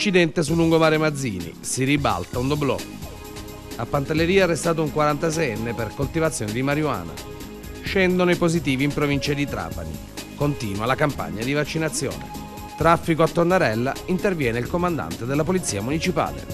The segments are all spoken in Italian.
incidente su lungomare Mazzini. Si ribalta un doblò. A Pantelleria è arrestato un 46enne per coltivazione di marijuana. Scendono i positivi in provincia di Trapani. Continua la campagna di vaccinazione. Traffico a Tonnarella interviene il comandante della Polizia Municipale.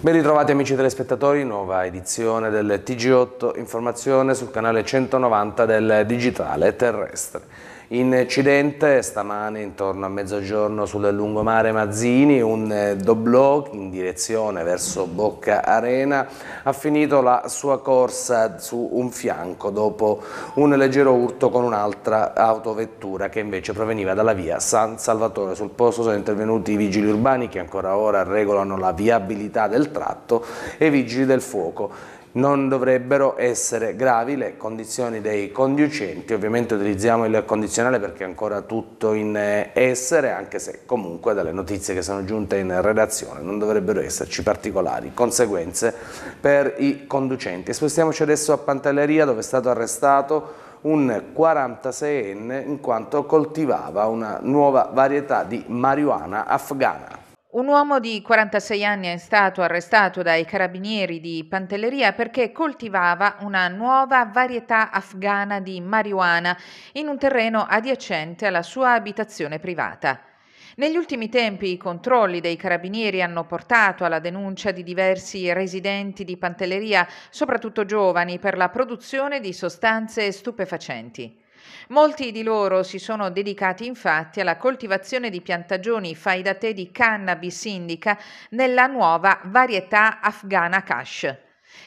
Ben ritrovati amici telespettatori, nuova edizione del TG8, informazione sul canale 190 del Digitale Terrestre. Incidente stamane intorno a mezzogiorno sul lungomare Mazzini, un eh, doblò in direzione verso Bocca Arena, ha finito la sua corsa su un fianco dopo un leggero urto con un'altra autovettura che invece proveniva dalla via San Salvatore. Sul posto sono intervenuti i vigili urbani che ancora ora regolano la viabilità del tratto e i vigili del fuoco non dovrebbero essere gravi le condizioni dei conducenti, ovviamente utilizziamo il condizionale perché è ancora tutto in essere, anche se comunque dalle notizie che sono giunte in redazione non dovrebbero esserci particolari conseguenze per i conducenti. Spostiamoci adesso a Pantelleria dove è stato arrestato un 46enne in quanto coltivava una nuova varietà di marijuana afghana. Un uomo di 46 anni è stato arrestato dai carabinieri di Pantelleria perché coltivava una nuova varietà afghana di marijuana in un terreno adiacente alla sua abitazione privata. Negli ultimi tempi i controlli dei carabinieri hanno portato alla denuncia di diversi residenti di Pantelleria, soprattutto giovani, per la produzione di sostanze stupefacenti. Molti di loro si sono dedicati infatti alla coltivazione di piantagioni fai da te di cannabis indica nella nuova varietà afghana Kash.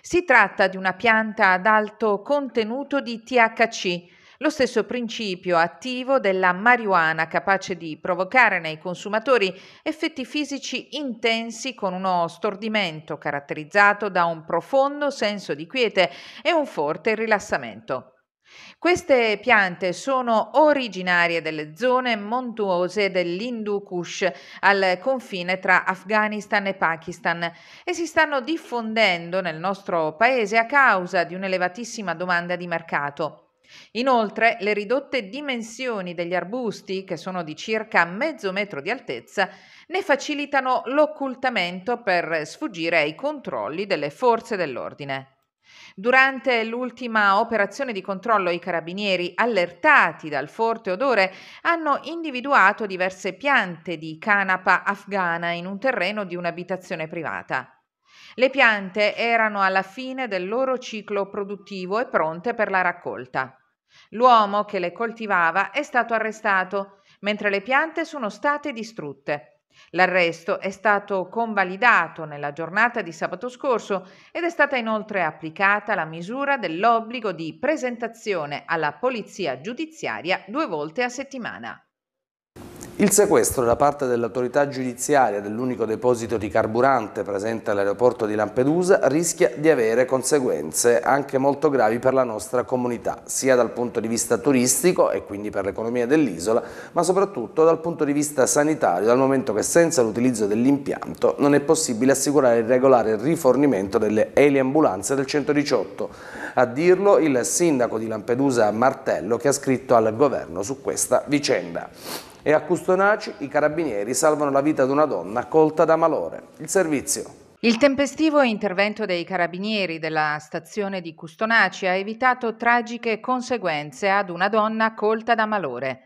Si tratta di una pianta ad alto contenuto di THC, lo stesso principio attivo della marijuana capace di provocare nei consumatori effetti fisici intensi con uno stordimento caratterizzato da un profondo senso di quiete e un forte rilassamento. Queste piante sono originarie delle zone montuose dell'Hindu Kush al confine tra Afghanistan e Pakistan e si stanno diffondendo nel nostro paese a causa di un'elevatissima domanda di mercato. Inoltre, le ridotte dimensioni degli arbusti, che sono di circa mezzo metro di altezza, ne facilitano l'occultamento per sfuggire ai controlli delle forze dell'ordine. Durante l'ultima operazione di controllo i carabinieri, allertati dal forte odore, hanno individuato diverse piante di canapa afghana in un terreno di un'abitazione privata. Le piante erano alla fine del loro ciclo produttivo e pronte per la raccolta. L'uomo che le coltivava è stato arrestato, mentre le piante sono state distrutte. L'arresto è stato convalidato nella giornata di sabato scorso ed è stata inoltre applicata la misura dell'obbligo di presentazione alla polizia giudiziaria due volte a settimana. Il sequestro da parte dell'autorità giudiziaria dell'unico deposito di carburante presente all'aeroporto di Lampedusa rischia di avere conseguenze anche molto gravi per la nostra comunità, sia dal punto di vista turistico e quindi per l'economia dell'isola, ma soprattutto dal punto di vista sanitario, dal momento che senza l'utilizzo dell'impianto non è possibile assicurare il regolare rifornimento delle eliambulanze del 118. A dirlo il sindaco di Lampedusa Martello che ha scritto al governo su questa vicenda e a Custonaci i carabinieri salvano la vita di una donna colta da malore. Il servizio. Il tempestivo intervento dei carabinieri della stazione di Custonaci ha evitato tragiche conseguenze ad una donna colta da malore.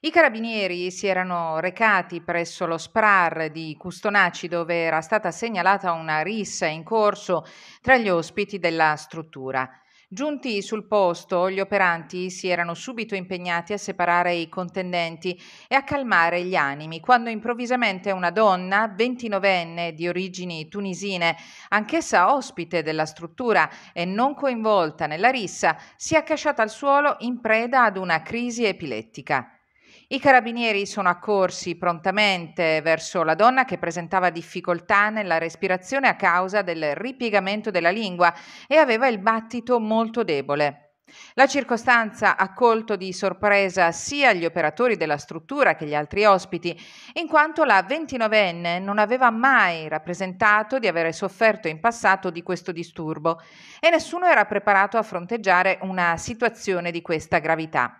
I carabinieri si erano recati presso lo SPRAR di Custonaci dove era stata segnalata una rissa in corso tra gli ospiti della struttura. Giunti sul posto, gli operanti si erano subito impegnati a separare i contendenti e a calmare gli animi, quando improvvisamente una donna, 29enne di origini tunisine, anch'essa ospite della struttura e non coinvolta nella rissa, si è accasciata al suolo in preda ad una crisi epilettica. I carabinieri sono accorsi prontamente verso la donna che presentava difficoltà nella respirazione a causa del ripiegamento della lingua e aveva il battito molto debole. La circostanza ha colto di sorpresa sia gli operatori della struttura che gli altri ospiti, in quanto la 29enne non aveva mai rappresentato di avere sofferto in passato di questo disturbo e nessuno era preparato a fronteggiare una situazione di questa gravità.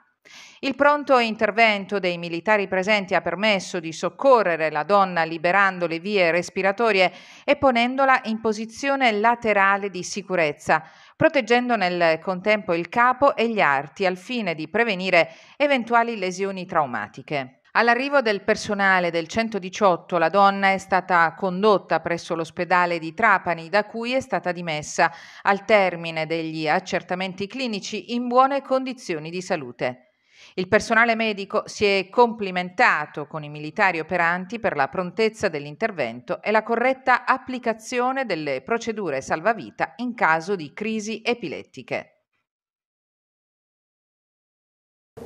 Il pronto intervento dei militari presenti ha permesso di soccorrere la donna liberando le vie respiratorie e ponendola in posizione laterale di sicurezza, proteggendo nel contempo il capo e gli arti al fine di prevenire eventuali lesioni traumatiche. All'arrivo del personale del 118 la donna è stata condotta presso l'ospedale di Trapani da cui è stata dimessa al termine degli accertamenti clinici in buone condizioni di salute. Il personale medico si è complimentato con i militari operanti per la prontezza dell'intervento e la corretta applicazione delle procedure salvavita in caso di crisi epilettiche.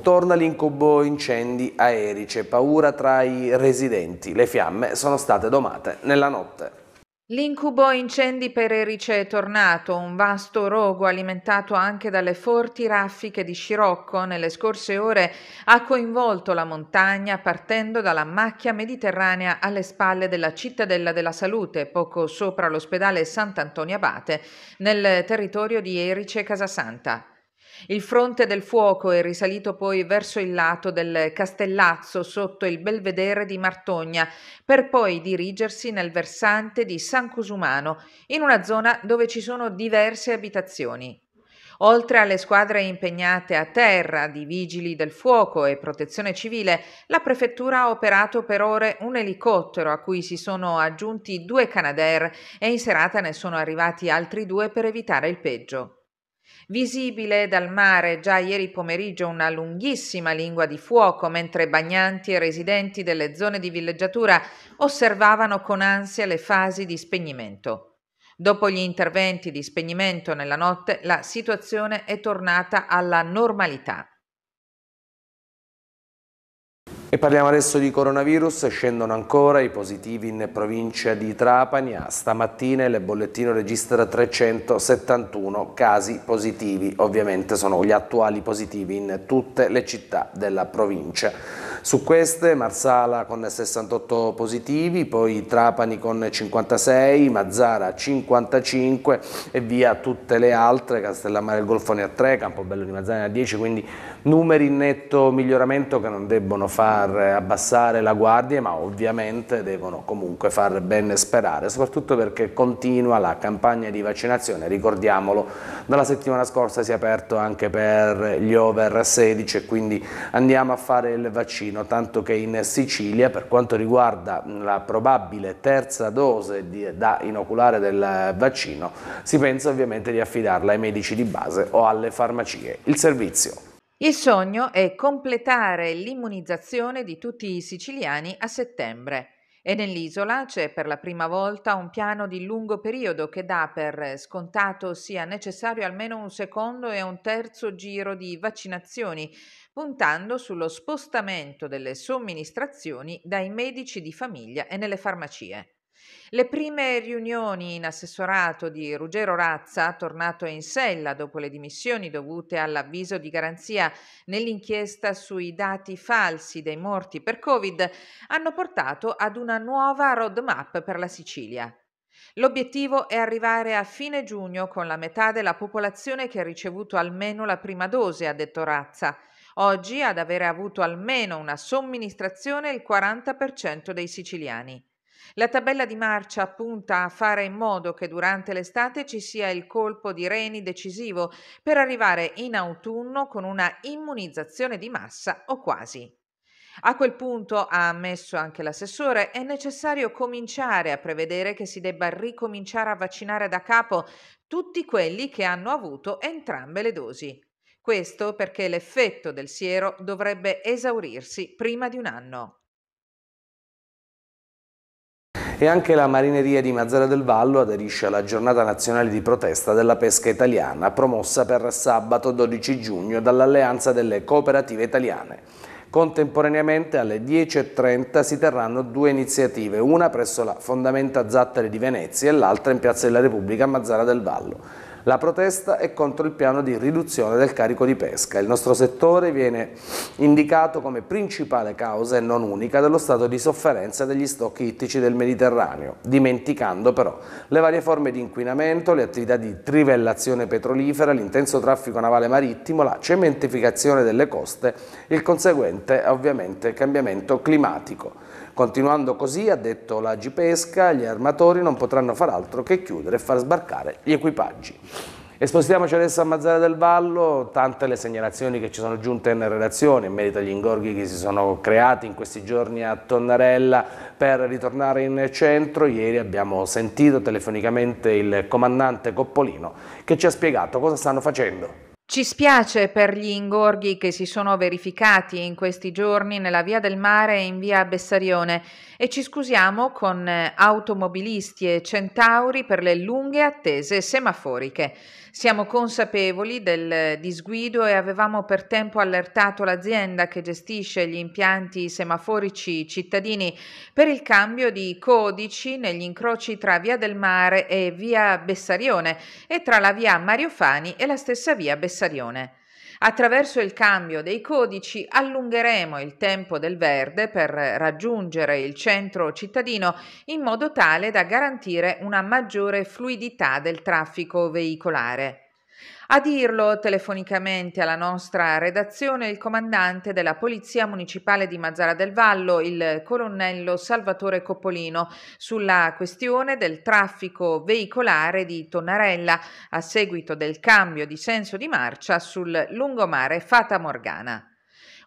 Torna l'incubo incendi a Erice, paura tra i residenti. Le fiamme sono state domate nella notte. L'incubo incendi per Erice è tornato, un vasto rogo alimentato anche dalle forti raffiche di scirocco nelle scorse ore ha coinvolto la montagna partendo dalla macchia mediterranea alle spalle della cittadella della salute, poco sopra l'ospedale Sant'Antonio Abate, nel territorio di Erice Casasanta. Il fronte del fuoco è risalito poi verso il lato del Castellazzo sotto il belvedere di Martogna, per poi dirigersi nel versante di San Cusumano, in una zona dove ci sono diverse abitazioni. Oltre alle squadre impegnate a terra di vigili del fuoco e protezione civile, la prefettura ha operato per ore un elicottero a cui si sono aggiunti due Canadair e in serata ne sono arrivati altri due per evitare il peggio. Visibile dal mare già ieri pomeriggio una lunghissima lingua di fuoco, mentre bagnanti e residenti delle zone di villeggiatura osservavano con ansia le fasi di spegnimento. Dopo gli interventi di spegnimento nella notte, la situazione è tornata alla normalità. E parliamo adesso di coronavirus, scendono ancora i positivi in provincia di Trapani, stamattina il bollettino registra 371 casi positivi, ovviamente sono gli attuali positivi in tutte le città della provincia. Su queste Marsala con 68 positivi, poi Trapani con 56, Mazzara 55 e via tutte le altre, Castellammare e Golfone a 3, Campobello di Mazzana a 10, quindi numeri in netto miglioramento che non debbono far abbassare la guardia, ma ovviamente devono comunque far ben sperare, soprattutto perché continua la campagna di vaccinazione, ricordiamolo, dalla settimana scorsa si è aperto anche per gli over 16 e quindi andiamo a fare il vaccino vicino, tanto che in Sicilia per quanto riguarda la probabile terza dose di, da inoculare del vaccino si pensa ovviamente di affidarla ai medici di base o alle farmacie. Il servizio. Il sogno è completare l'immunizzazione di tutti i siciliani a settembre e nell'isola c'è per la prima volta un piano di lungo periodo che dà per scontato sia necessario almeno un secondo e un terzo giro di vaccinazioni, puntando sullo spostamento delle somministrazioni dai medici di famiglia e nelle farmacie. Le prime riunioni in assessorato di Ruggero Razza, tornato in sella dopo le dimissioni dovute all'avviso di garanzia nell'inchiesta sui dati falsi dei morti per Covid, hanno portato ad una nuova roadmap per la Sicilia. L'obiettivo è arrivare a fine giugno con la metà della popolazione che ha ricevuto almeno la prima dose, ha detto Razza oggi ad avere avuto almeno una somministrazione il 40% dei siciliani. La tabella di marcia punta a fare in modo che durante l'estate ci sia il colpo di reni decisivo per arrivare in autunno con una immunizzazione di massa o quasi. A quel punto, ha ammesso anche l'assessore, è necessario cominciare a prevedere che si debba ricominciare a vaccinare da capo tutti quelli che hanno avuto entrambe le dosi. Questo perché l'effetto del siero dovrebbe esaurirsi prima di un anno. E anche la marineria di Mazzara del Vallo aderisce alla giornata nazionale di protesta della pesca italiana, promossa per sabato 12 giugno dall'Alleanza delle Cooperative Italiane. Contemporaneamente alle 10.30 si terranno due iniziative, una presso la Fondamenta Zattari di Venezia e l'altra in Piazza della Repubblica a Mazzara del Vallo. La protesta è contro il piano di riduzione del carico di pesca. Il nostro settore viene indicato come principale causa e non unica dello stato di sofferenza degli stocchi ittici del Mediterraneo, dimenticando però le varie forme di inquinamento, le attività di trivellazione petrolifera, l'intenso traffico navale marittimo, la cementificazione delle coste, il conseguente ovviamente cambiamento climatico. Continuando così, ha detto la Gipesca, gli armatori non potranno far altro che chiudere e far sbarcare gli equipaggi. E spostiamoci adesso a Mazzara del Vallo, tante le segnalazioni che ci sono giunte in relazione in merito agli ingorghi che si sono creati in questi giorni a Tonnarella per ritornare in centro. Ieri abbiamo sentito telefonicamente il comandante Coppolino che ci ha spiegato cosa stanno facendo. Ci spiace per gli ingorghi che si sono verificati in questi giorni nella Via del Mare e in Via Bessarione e ci scusiamo con eh, automobilisti e centauri per le lunghe attese semaforiche. Siamo consapevoli del disguido e avevamo per tempo allertato l'azienda che gestisce gli impianti semaforici cittadini per il cambio di codici negli incroci tra Via del Mare e Via Bessarione e tra la Via Mario Fani e la stessa Via Bessarione. Attraverso il cambio dei codici allungheremo il tempo del verde per raggiungere il centro cittadino in modo tale da garantire una maggiore fluidità del traffico veicolare. A dirlo telefonicamente alla nostra redazione il comandante della Polizia Municipale di Mazzara del Vallo, il colonnello Salvatore Coppolino, sulla questione del traffico veicolare di Tonnarella a seguito del cambio di senso di marcia sul lungomare Fata Morgana.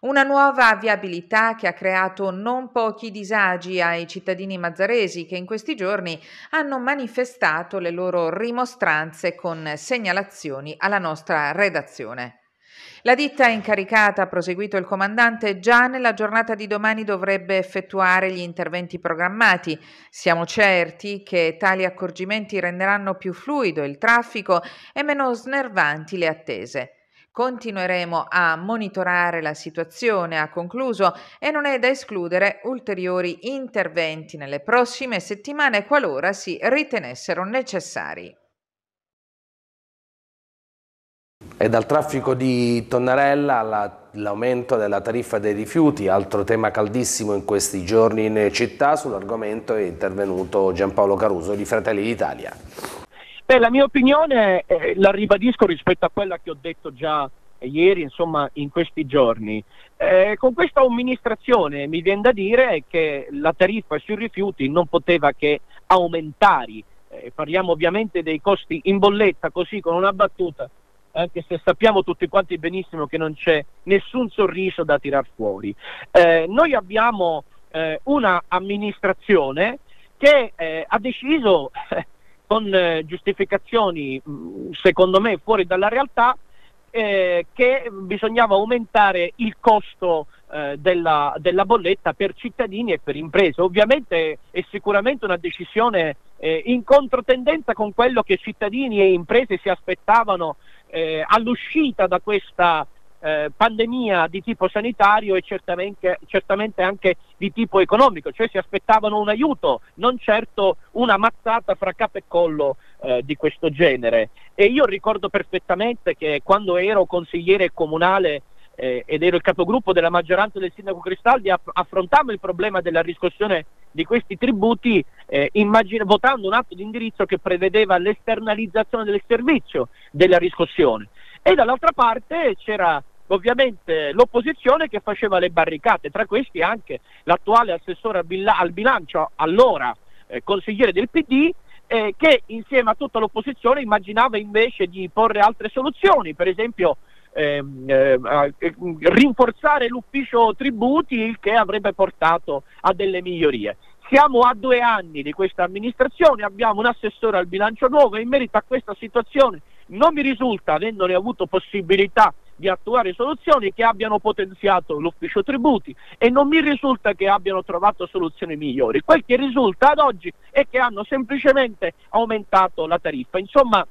Una nuova viabilità che ha creato non pochi disagi ai cittadini mazzaresi che in questi giorni hanno manifestato le loro rimostranze con segnalazioni alla nostra redazione. La ditta incaricata, ha proseguito il comandante, già nella giornata di domani dovrebbe effettuare gli interventi programmati. Siamo certi che tali accorgimenti renderanno più fluido il traffico e meno snervanti le attese. Continueremo a monitorare la situazione, ha concluso, e non è da escludere ulteriori interventi nelle prossime settimane qualora si ritenessero necessari. E dal traffico di Tonnarella all'aumento della tariffa dei rifiuti, altro tema caldissimo in questi giorni in città, sull'argomento è intervenuto Giampaolo Caruso di Fratelli d'Italia. Beh, la mia opinione eh, la ribadisco rispetto a quella che ho detto già ieri, insomma, in questi giorni. Eh, con questa amministrazione mi viene da dire che la tariffa sui rifiuti non poteva che aumentare. Eh, parliamo ovviamente dei costi in bolletta, così con una battuta, anche se sappiamo tutti quanti benissimo che non c'è nessun sorriso da tirar fuori. Eh, noi abbiamo eh, una amministrazione che eh, ha deciso con eh, giustificazioni mm, secondo me fuori dalla realtà eh, che bisognava aumentare il costo eh, della, della, bolletta per cittadini e per imprese. Ovviamente è sicuramente una decisione eh, in controtendenza con quello che cittadini e imprese si aspettavano eh, all'uscita da questa eh, pandemia di tipo sanitario e certamente, certamente, anche di tipo economico, cioè si aspettavano un aiuto, non certo una mazzata fra capo e collo eh, di questo genere. E io ricordo perfettamente che quando ero consigliere comunale eh, ed ero il capogruppo della maggioranza del sindaco Cristaldi, aff- affrontammo il problema della riscossione di questi tributi eh, immagin- votando un atto di indirizzo che prevedeva l'esternalizzazione del servizio della riscossione. E dall'altra parte c'era ovviamente l'opposizione che faceva le barricate, tra questi anche l'attuale assessore al, bilancio, allora eh, consigliere del PD, eh, che insieme a tutta l'opposizione immaginava invece di porre altre soluzioni, per esempio Ehm, ehm, ehm, rinforzare l'ufficio tributi il che avrebbe portato a delle migliorie. Siamo a due anni di questa amministrazione, abbiamo un assessore al bilancio nuovo e in merito a questa situazione non mi risulta, avendone avuto possibilità di attuare soluzioni che abbiano potenziato l'ufficio tributi e non mi risulta che abbiano trovato soluzioni migliori. Quel che risulta ad oggi è che hanno semplicemente aumentato la tariffa. Insomma,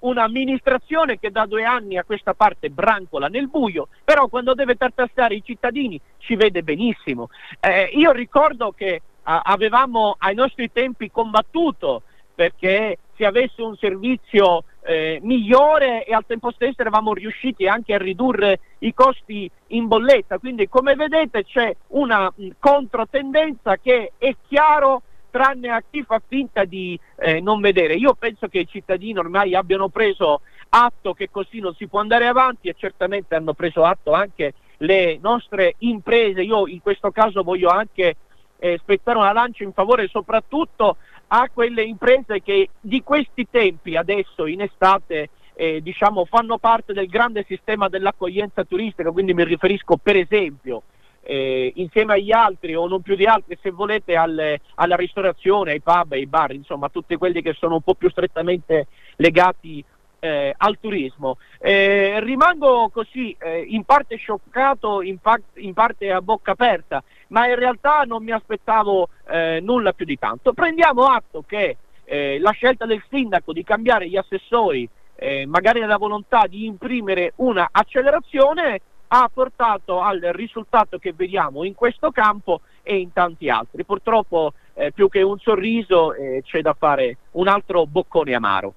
un'amministrazione che da due anni a questa parte brancola nel buio, però quando deve tartassare i cittadini ci vede benissimo. Eh, io ricordo che eh, avevamo ai nostri tempi combattuto perché si avesse un servizio eh, migliore e al tempo stesso eravamo riusciti anche a ridurre i costi in bolletta. Quindi come vedete c'è una mh, controtendenza che è chiaro tranne a chi fa finta di eh, non vedere. Io penso che i cittadini ormai abbiano preso atto che così non si può andare avanti e certamente hanno preso atto anche le nostre imprese. Io in questo caso voglio anche eh, spettare una lancia in favore soprattutto a quelle imprese che di questi tempi adesso in estate eh, diciamo, fanno parte del grande sistema dell'accoglienza turistica, quindi mi riferisco per esempio eh, insieme agli altri o non più di altri se volete alle, alla ristorazione, ai pub, ai bar, insomma tutti quelli che sono un po' più strettamente legati eh, al turismo. Eh, rimango così, eh, in parte scioccato, in, par- in, parte a bocca aperta, ma in realtà non mi aspettavo eh, nulla più di tanto. Prendiamo atto che eh, la scelta del sindaco di cambiare gli assessori, eh, magari nella volontà di imprimere una accelerazione, ha portato al risultato che vediamo in questo campo e in tanti altri. Purtroppo più che un sorriso c'è da fare un altro boccone amaro.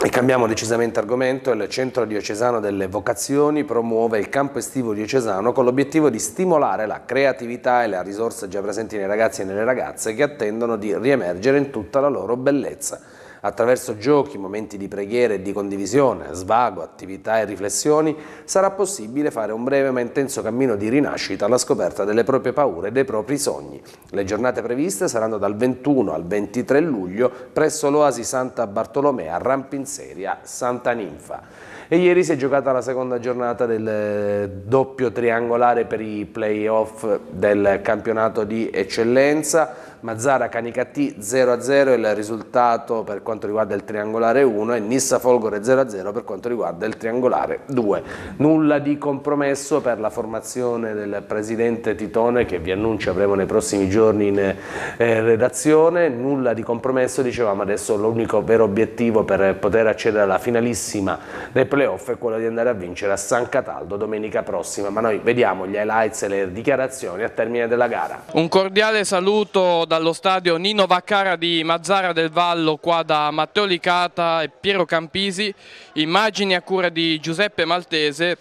E cambiamo decisamente argomento, il Centro Diocesano delle Vocazioni promuove il campo estivo diocesano con l'obiettivo di stimolare la creatività e le risorse già presenti nei ragazzi e nelle ragazze che attendono di riemergere in tutta la loro bellezza. Attraverso giochi, momenti di preghiera e di condivisione, svago, attività e riflessioni, sarà possibile fare un breve ma intenso cammino di rinascita alla scoperta delle proprie paure e dei propri sogni. Le giornate previste saranno dal 21 al 23 luglio presso l'Oasi Santa Bartolomea a Rampinseria, Santa Ninfa. E ieri si è giocata la seconda giornata del eh, doppio triangolare per i playoff del campionato di eccellenza. Mazzara Canicattì 0-0 il risultato per quanto riguarda il triangolare 1 e Nissa Folgore 0-0 per quanto riguarda il triangolare 2. Nulla di compromesso per la formazione del presidente Titone che vi annuncio avremo nei prossimi giorni in eh, redazione, nulla di compromesso dicevamo adesso l'unico vero obiettivo per poter accedere alla finalissima dei playoff è quello di andare a vincere a San Cataldo domenica prossima, ma noi vediamo gli highlights e le dichiarazioni a termine della gara. Un cordiale saluto dallo stadio Nino Vaccara di Mazzara del Vallo, qua da Matteo Licata e Piero Campisi, immagini a cura di Giuseppe Maltese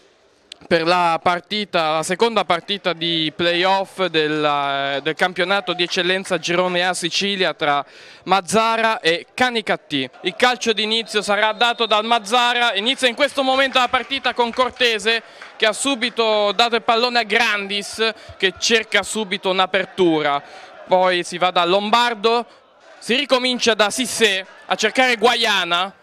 per la, partita, la seconda partita di playoff del, eh, del campionato di eccellenza Girone A Sicilia tra Mazzara e Canicattì. Il calcio d'inizio sarà dato dal Mazzara, inizia in questo momento la partita con Cortese che ha subito dato il pallone a Grandis che cerca subito un'apertura poi si va da Lombardo, si ricomincia da Sissé a cercare Guayana,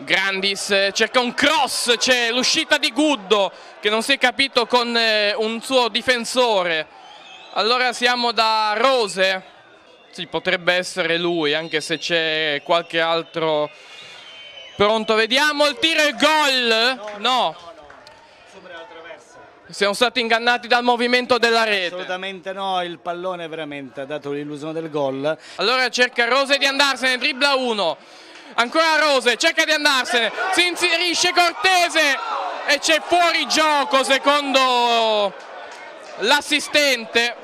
Grandis eh, cerca un cross, c'è l'uscita di Guddo che non si è capito con eh, un suo difensore. Allora siamo da Rose, sì, potrebbe essere lui anche se c'è qualche altro pronto. Vediamo il tiro e il gol, no. Siamo stati ingannati dal movimento della rete. Assolutamente no, il pallone veramente ha dato l'illusione del gol. Allora cerca Rose di andarsene, dribbla uno. Ancora Rose, cerca di andarsene, si inserisce Cortese e c'è fuori gioco secondo l'assistente.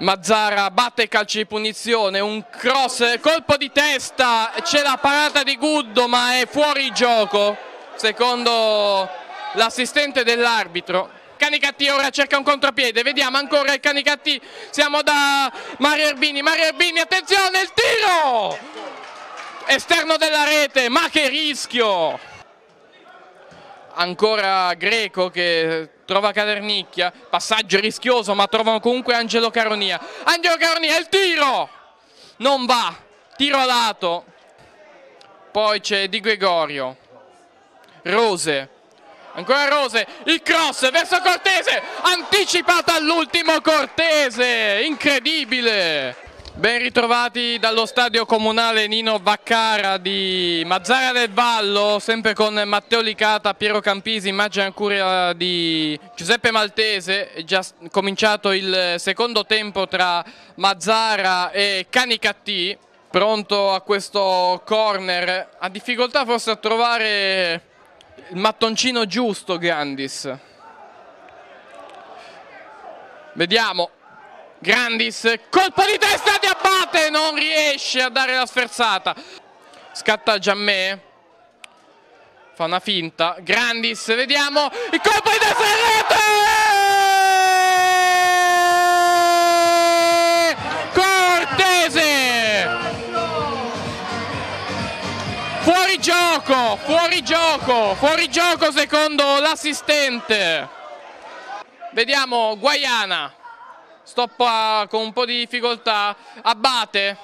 Mazzara batte calcio di punizione, un cross, colpo di testa, c'è la parata di Guddo ma è fuori gioco secondo l'assistente dell'arbitro Canicatti ora cerca un contrapiede, vediamo ancora il Canicatti, siamo da Mario Erbini, Mario Erbini, attenzione, il tiro! Esterno della rete, ma che rischio! Ancora Greco che trova Cadernicchia, passaggio rischioso ma trovano comunque Angelo Caronia. Angelo Caronia, il tiro! Non va, tiro a lato. Poi c'è Di Gregorio, Rose, Ancora Rose, il cross verso Cortese, anticipata all'ultimo Cortese, incredibile! Ben ritrovati dallo stadio comunale Nino Vaccara di Mazzara del Vallo, sempre con Matteo Licata, Piero Campisi, immagine ancora eh, di Giuseppe Maltese, è già cominciato il secondo tempo tra Mazzara e Canicattì, pronto a questo corner, ha difficoltà forse a trovare il mattoncino giusto Grandis vediamo Grandis colpo di testa di Abate non riesce a dare la sferzata scatta Giammè fa una finta Grandis vediamo il colpo di testa di rete gioco, fuori gioco, fuori gioco secondo l'assistente. Vediamo Guayana, stoppa con un po' di difficoltà, abbate,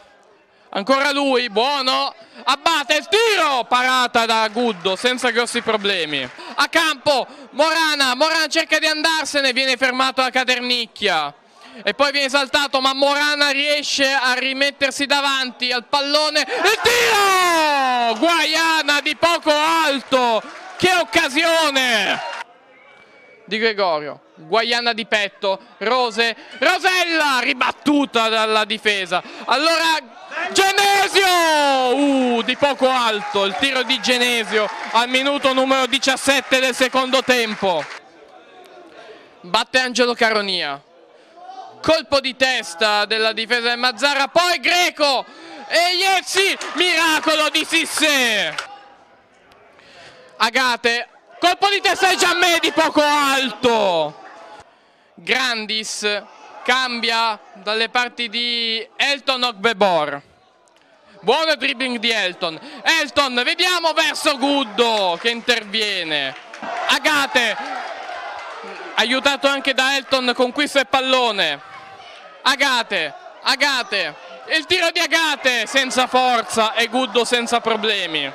ancora lui, buono, abbate il tiro, parata da Guddo senza grossi problemi. A campo Morana, Morana cerca di andarsene, viene fermato da Caternicchia e poi viene saltato ma Morana riesce a rimettersi davanti al pallone il tiro! Guaiana di poco alto che occasione di Gregorio Guaiana di petto Rose Rosella ribattuta dalla difesa allora Genesio uh, di poco alto il tiro di Genesio al minuto numero 17 del secondo tempo batte Angelo Caronia colpo di testa della difesa di Mazzara, poi Greco e Iezzi, miracolo di Sisse. Agate, colpo di testa di Giammedi poco alto. Grandis cambia dalle parti di Elton Ogbebor. Buono dribbling di Elton. Elton, vediamo verso Guddo che interviene. Agate, aiutato anche da Elton, conquista il pallone. Agate, Agate, il tiro di Agate senza forza e Guddo senza problemi.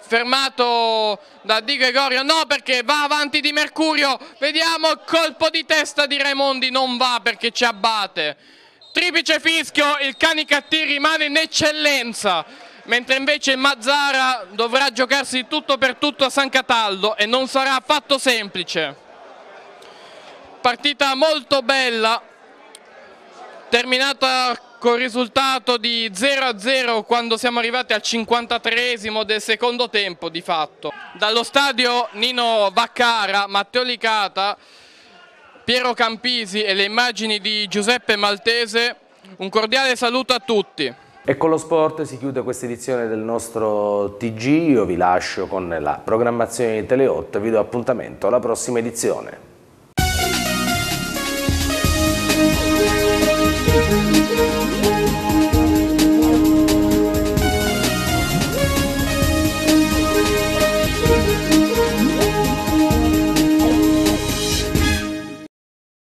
Fermato da Di Gregorio, no perché va avanti di Mercurio, vediamo il colpo di testa di Raimondi, non va perché ci abbate. Triplice fischio, il Canicattì rimane in eccellenza, mentre invece Mazzara dovrà giocarsi tutto per tutto a San Cataldo e non sarà affatto semplice. Partita molto bella, terminata col risultato di 0-0 quando siamo arrivati al 53 esimo del secondo tempo di fatto. Dallo stadio Nino Vaccara, Matteo Licata, Piero Campisi e le immagini di Giuseppe Maltese, un cordiale saluto a tutti. E con lo sport si chiude questa edizione del nostro TG, io vi lascio con la programmazione di Tele8, vi do appuntamento alla prossima edizione.